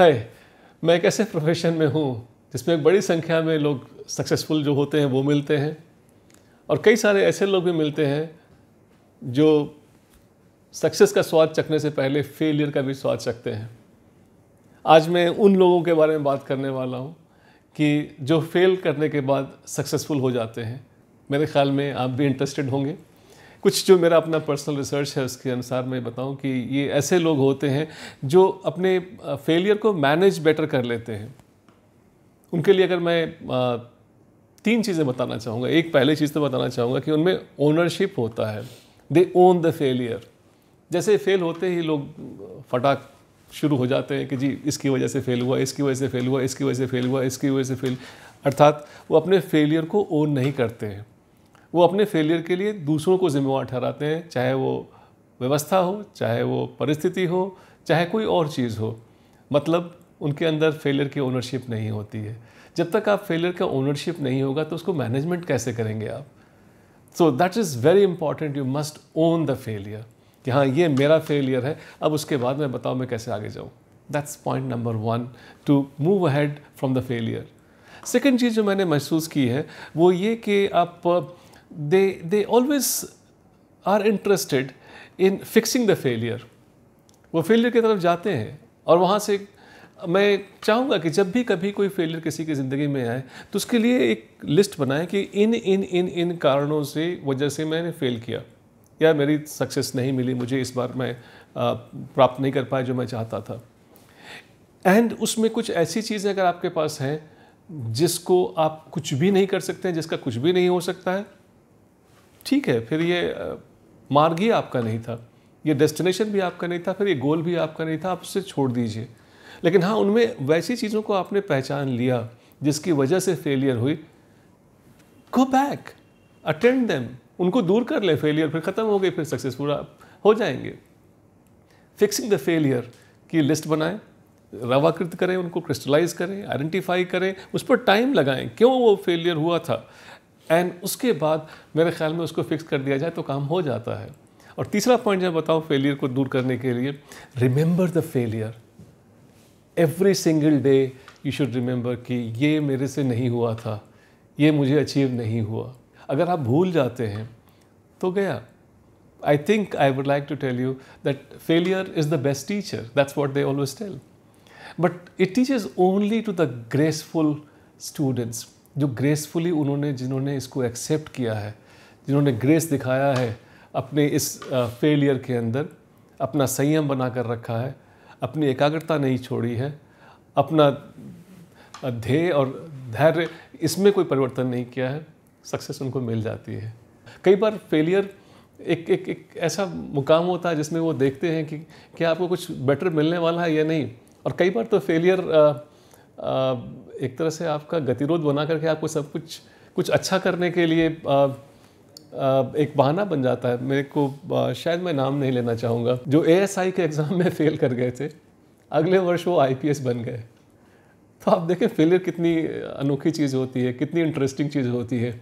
हाय मैं एक ऐसे प्रोफेशन में हूँ जिसमें एक बड़ी संख्या में लोग सक्सेसफुल जो होते हैं वो मिलते हैं और कई सारे ऐसे लोग भी मिलते हैं जो सक्सेस का स्वाद चखने से पहले फेलियर का भी स्वाद चखते हैं आज मैं उन लोगों के बारे में बात करने वाला हूँ कि जो फेल करने के बाद सक्सेसफुल हो जाते हैं मेरे ख्याल में आप भी इंटरेस्टेड होंगे कुछ जो मेरा अपना पर्सनल रिसर्च है उसके अनुसार मैं बताऊं कि ये ऐसे लोग होते हैं जो अपने फेलियर को मैनेज बेटर कर लेते हैं उनके लिए अगर मैं तीन चीज़ें बताना चाहूँगा एक पहली चीज़ तो बताना चाहूँगा कि उनमें ओनरशिप होता है दे ओन द फेलियर जैसे फेल होते ही लोग फटाक शुरू हो जाते हैं कि जी इसकी वजह से फेल हुआ इसकी वजह से फेल हुआ इसकी वजह से फेल हुआ इसकी वजह से फेल अर्थात वो अपने फेलियर को ओन नहीं करते हैं वो अपने फेलियर के लिए दूसरों को जिम्मेवार ठहराते हैं चाहे वो व्यवस्था हो चाहे वो परिस्थिति हो चाहे कोई और चीज़ हो मतलब उनके अंदर फेलियर की ओनरशिप नहीं होती है जब तक आप फेलियर का ओनरशिप नहीं होगा तो उसको मैनेजमेंट कैसे करेंगे आप so that is very important you must own the failure कि हाँ ये मेरा फेलियर है अब उसके बाद मैं बताऊँ मैं कैसे आगे जाऊँ that's point number one to move ahead from the failure second चीज़ जो मैंने महसूस की है वो ये कि आप they, they always are interested in fixing the failure. वो failure की तरफ जाते हैं और वहाँ से मैं चाहूँगा कि जब भी कभी कोई फेलियर किसी की ज़िंदगी में आए तो उसके लिए एक लिस्ट बनाएं कि इन इन इन इन कारणों से वजह से मैंने फेल किया या मेरी सक्सेस नहीं मिली मुझे इस बार मैं प्राप्त नहीं कर पाया जो मैं चाहता था एंड उसमें कुछ ऐसी चीज़ें अगर आपके पास हैं जिसको आप कुछ भी नहीं कर सकते हैं जिसका कुछ भी नहीं हो सकता है ठीक है फिर ये मार्ग ही आपका नहीं था ये डेस्टिनेशन भी आपका नहीं था फिर ये गोल भी आपका नहीं था आप उसे छोड़ दीजिए लेकिन हाँ उनमें वैसी चीज़ों को आपने पहचान लिया जिसकी वजह से फेलियर हुई गो बैक अटेंड देम उनको दूर कर ले फेलियर फिर ख़त्म हो गई फिर सक्सेसफुल आप हो जाएंगे फिक्सिंग द फेलियर की लिस्ट बनाएं रवाकृत करें उनको क्रिस्टलाइज करें आइडेंटिफाई करें उस पर टाइम लगाएं क्यों वो फेलियर हुआ था एंड उसके बाद मेरे ख्याल में उसको फिक्स कर दिया जाए तो काम हो जाता है और तीसरा पॉइंट जब बताऊँ फेलियर को दूर करने के लिए remember the failure every single day you should remember कि ये मेरे से नहीं हुआ था ये मुझे अचीव नहीं हुआ अगर आप भूल जाते हैं तो गया I think I would like to tell you that failure is the best teacher that's what they always tell but it teaches only to the graceful students जो ग्रेसफुली उन्होंने जिन्होंने इसको एक्सेप्ट किया है जिन्होंने ग्रेस दिखाया है अपने इस फेलियर के अंदर अपना संयम बना कर रखा है अपनी एकाग्रता नहीं छोड़ी है अपना ध्येय और धैर्य इसमें कोई परिवर्तन नहीं किया है सक्सेस उनको मिल जाती है कई बार फेलियर एक एक एक ऐसा मुकाम होता है जिसमें वो देखते हैं कि क्या आपको कुछ बेटर मिलने वाला है या नहीं और कई बार तो फेलियर आ, आ, एक तरह से आपका गतिरोध बना करके आपको सब कुछ कुछ अच्छा करने के लिए आ, एक बहाना बन जाता है मेरे को शायद मैं नाम नहीं लेना चाहूँगा जो ए के एग्ज़ाम में फ़ेल कर गए थे अगले वर्ष वो आई बन गए तो आप देखें फेलियर कितनी अनोखी चीज़ होती है कितनी इंटरेस्टिंग चीज़ होती है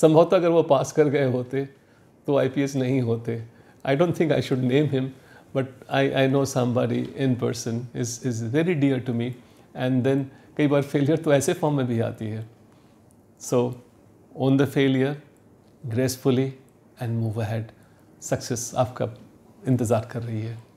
संभवतः अगर वो पास कर गए होते तो आई नहीं होते I don't think I should name him but I I know somebody in person is is very dear to me and then कई बार फेलियर तो ऐसे फॉर्म में भी आती है so own the failure gracefully and move ahead success आपका इंतज़ार कर रही है